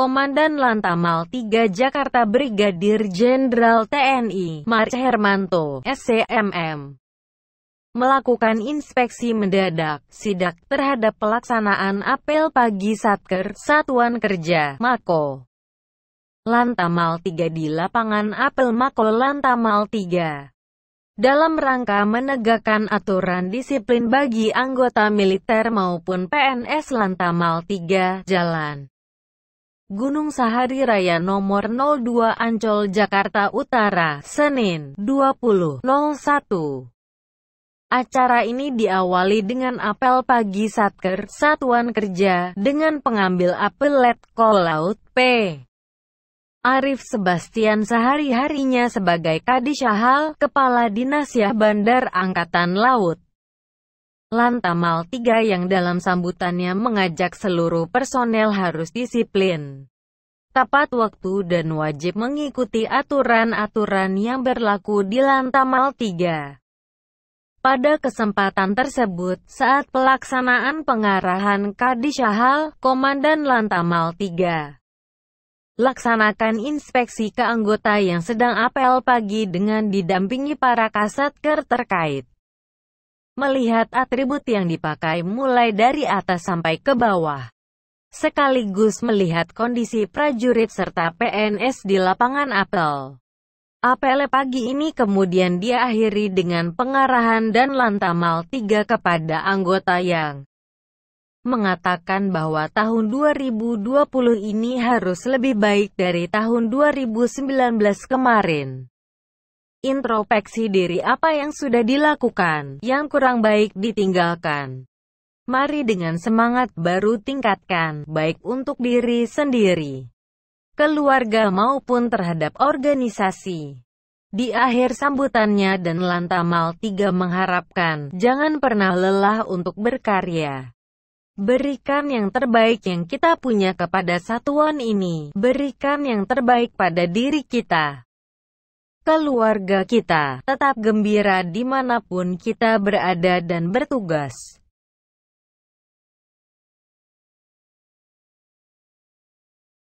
Komandan Lantamal 3 Jakarta Brigadir Jenderal TNI Mars Hermanto, SCMM melakukan inspeksi mendadak sidak terhadap pelaksanaan apel pagi Satker Satuan Kerja Mako Lantamal 3 di lapangan apel Mako Lantamal 3 dalam rangka menegakkan aturan disiplin bagi anggota militer maupun PNS Lantamal 3 Jalan Gunung Sahari Raya nomor 02 Ancol Jakarta Utara, Senin, 20.01. Acara ini diawali dengan apel pagi Satker Satuan Kerja dengan pengambil apel Letkol Laut P. Arif Sebastian sehari-harinya sebagai Kadis Kepala Dinas Yah Bandar Angkatan Laut. Lantamal 3 yang dalam sambutannya mengajak seluruh personel harus disiplin, tepat waktu dan wajib mengikuti aturan-aturan yang berlaku di Lantamal 3. Pada kesempatan tersebut, saat pelaksanaan pengarahan Kadishahal, Komandan Lantamal 3 laksanakan inspeksi ke anggota yang sedang apel pagi dengan didampingi para kasatker terkait melihat atribut yang dipakai mulai dari atas sampai ke bawah, sekaligus melihat kondisi prajurit serta PNS di lapangan apel. Apel pagi ini kemudian diakhiri dengan pengarahan dan lantamal tiga kepada anggota yang mengatakan bahwa tahun 2020 ini harus lebih baik dari tahun 2019 kemarin introspeksi diri apa yang sudah dilakukan, yang kurang baik ditinggalkan. Mari dengan semangat baru tingkatkan, baik untuk diri sendiri, keluarga maupun terhadap organisasi. Di akhir sambutannya dan Lantamal tiga mengharapkan, jangan pernah lelah untuk berkarya. Berikan yang terbaik yang kita punya kepada satuan ini. Berikan yang terbaik pada diri kita keluarga kita. Tetap gembira dimanapun kita berada dan bertugas.